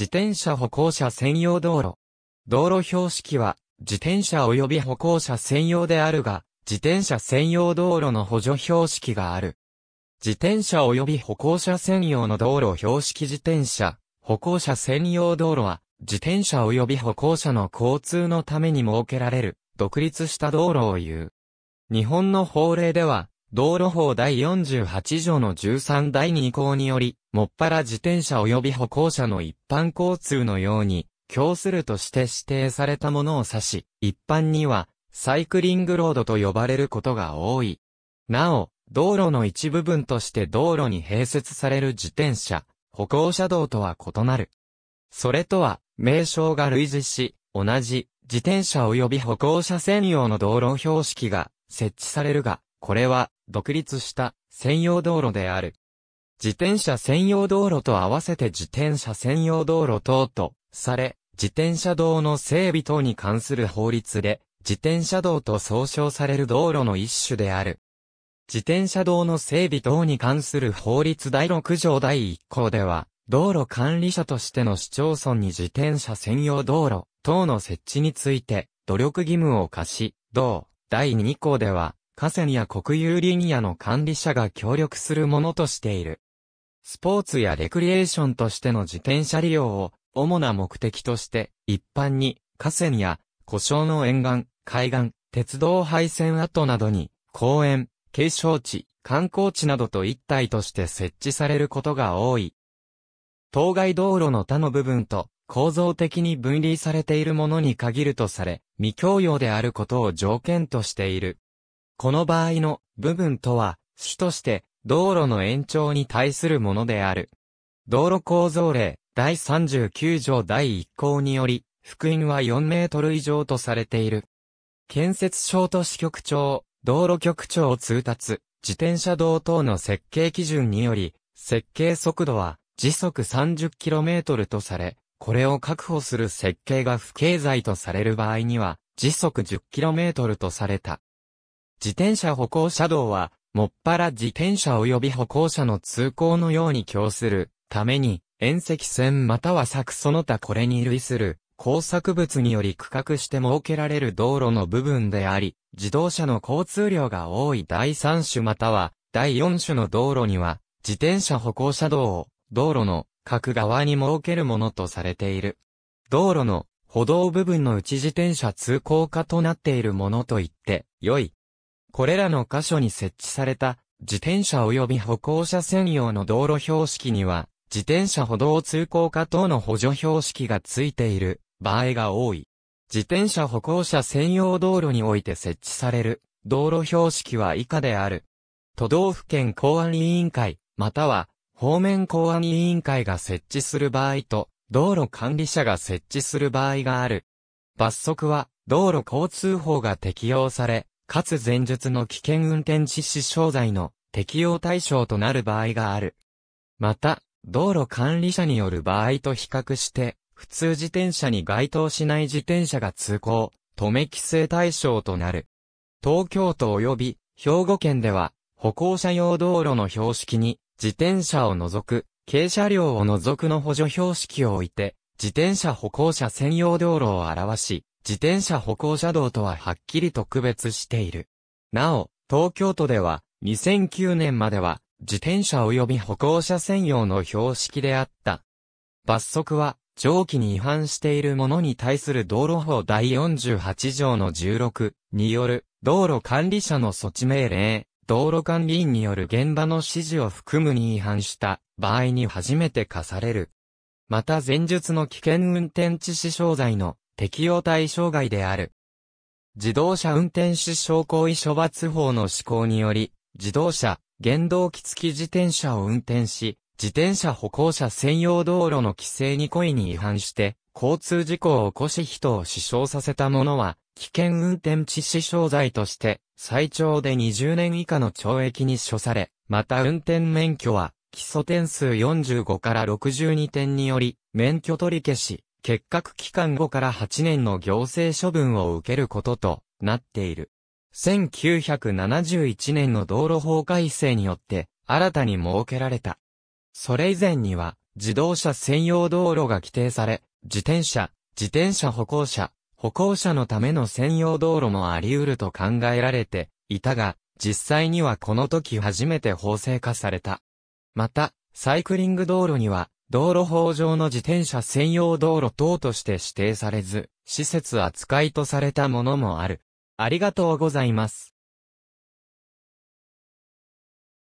自転車歩行者専用道路。道路標識は、自転車及び歩行者専用であるが、自転車専用道路の補助標識がある。自転車及び歩行者専用の道路標識自転車、歩行者専用道路は、自転車及び歩行者の交通のために設けられる、独立した道路を言う。日本の法令では、道路法第48条の13第2項により、もっぱら自転車及び歩行者の一般交通のように、供するとして指定されたものを指し、一般には、サイクリングロードと呼ばれることが多い。なお、道路の一部分として道路に併設される自転車、歩行者道とは異なる。それとは、名称が類似し、同じ、自転車及び歩行者専用の道路標識が設置されるが、これは、独立した専用道路である。自転車専用道路と合わせて自転車専用道路等とされ、自転車道の整備等に関する法律で、自転車道と総称される道路の一種である。自転車道の整備等に関する法律第6条第1項では、道路管理者としての市町村に自転車専用道路等の設置について、努力義務を課し、同第2項では、河川や国有リニアの管理者が協力するものとしている。スポーツやレクリエーションとしての自転車利用を主な目的として一般に河川や故障の沿岸、海岸、鉄道廃線跡などに公園、景勝地、観光地などと一体として設置されることが多い。当該道路の他の部分と構造的に分離されているものに限るとされ、未共用であることを条件としている。この場合の部分とは、主として道路の延長に対するものである。道路構造例第39条第1項により、福音は4メートル以上とされている。建設省都市局長、道路局長を通達、自転車道等の設計基準により、設計速度は時速 30km とされ、これを確保する設計が不経済とされる場合には、時速 10km とされた。自転車歩行車道は、もっぱら自転車及び歩行者の通行のように供するために、縁石線または柵その他これに類する工作物により区画して設けられる道路の部分であり、自動車の交通量が多い第3種または第4種の道路には、自転車歩行車道を道路の各側に設けるものとされている。道路の歩道部分のうち自転車通行化となっているものといって、良い。これらの箇所に設置された自転車及び歩行者専用の道路標識には、自転車歩道通行課等の補助標識がついている場合が多い。自転車歩行者専用道路において設置される道路標識は以下である。都道府県公安委員会、または方面公安委員会が設置する場合と、道路管理者が設置する場合がある。罰則は、道路交通法が適用され、かつ前述の危険運転致死傷罪の適用対象となる場合がある。また、道路管理者による場合と比較して、普通自転車に該当しない自転車が通行、止め規制対象となる。東京都及び兵庫県では、歩行者用道路の標識に、自転車を除く、軽車両を除くの補助標識を置いて、自転車歩行者専用道路を表し、自転車歩行者道とははっきり特別している。なお、東京都では、2009年までは、自転車及び歩行者専用の標識であった。罰則は、上記に違反しているものに対する道路法第48条の16による道路管理者の措置命令、道路管理員による現場の指示を含むに違反した場合に初めて課される。また前述の危険運転致死傷罪の適用対象外である。自動車運転手証行為処罰法の施行により、自動車、原動機付き自転車を運転し、自転車歩行者専用道路の規制に故意に違反して、交通事故を起こし人を死傷させた者は、危険運転致死傷罪として、最長で20年以下の懲役に処され、また運転免許は、基礎点数45から62点により、免許取り消し、結核期間後から8年の行政処分を受けることとなっている。1971年の道路法改正によって新たに設けられた。それ以前には自動車専用道路が規定され、自転車、自転車歩行者、歩行者のための専用道路もあり得ると考えられていたが、実際にはこの時初めて法制化された。また、サイクリング道路には道路法上の自転車専用道路等として指定されず、施設扱いとされたものもある。ありがとうございます。